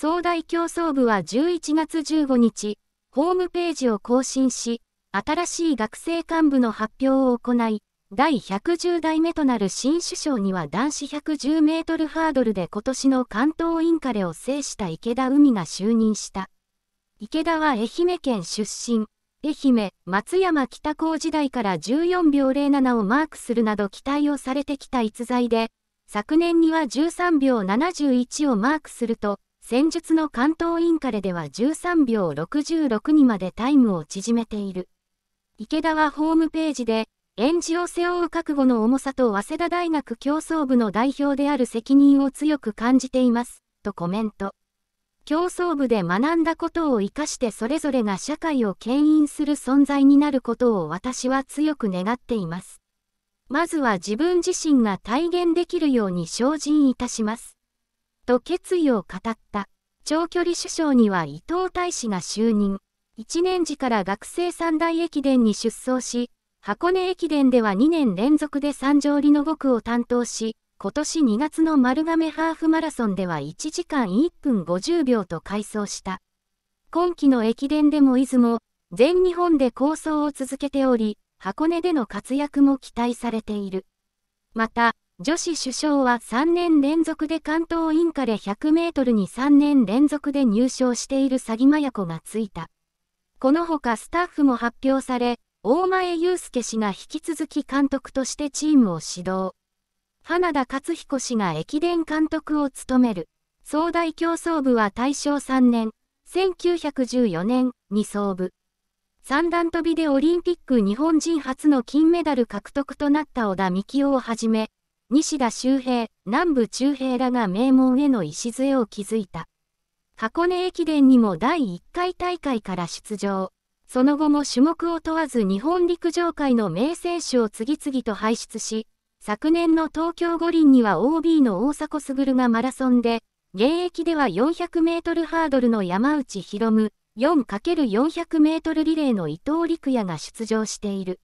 総大競争部は11月15日、ホームページを更新し、新しい学生幹部の発表を行い、第110代目となる新首相には男子110メートルハードルで今年の関東インカレを制した池田海が就任した。池田は愛媛県出身。愛媛、松山北高時代から14秒07をマークするなど期待をされてきた逸材で、昨年には13秒71をマークすると、先日の関東インカレでは13秒66にまでタイムを縮めている。池田はホームページで、演じを背負う覚悟の重さと早稲田大学競争部の代表である責任を強く感じています、とコメント。競争部で学んだことを活かしてそれぞれが社会を牽引する存在になることを私は強く願っています。まずは自分自身が体現できるように精進いたします。と決意を語った。長距離首相には伊藤大使が就任。1年時から学生三大駅伝に出走し、箱根駅伝では2年連続で三条里の5区を担当し、今年2月の丸亀ハーフマラソンでは1時間1分50秒と快走した。今季の駅伝でも出雲、全日本で構想を続けており、箱根での活躍も期待されている。また、女子首相は3年連続で関東インカレ100メートルに3年連続で入賞している詐欺麻也子がついた。このほかスタッフも発表され、大前祐介氏が引き続き監督としてチームを指導。花田勝彦氏が駅伝監督を務める。総大競争部は大正3年、1914年に総部。三段跳びでオリンピック日本人初の金メダル獲得となった小田幹雄をはじめ、西田周平、南部中平らが名門への礎を築いた。箱根駅伝にも第1回大会から出場。その後も種目を問わず日本陸上界の名選手を次々と輩出し、昨年の東京五輪には OB の大迫傑がマラソンで、現役では400メートルハードルの山内博夢、4×400 メートルリレーの伊藤陸也が出場している。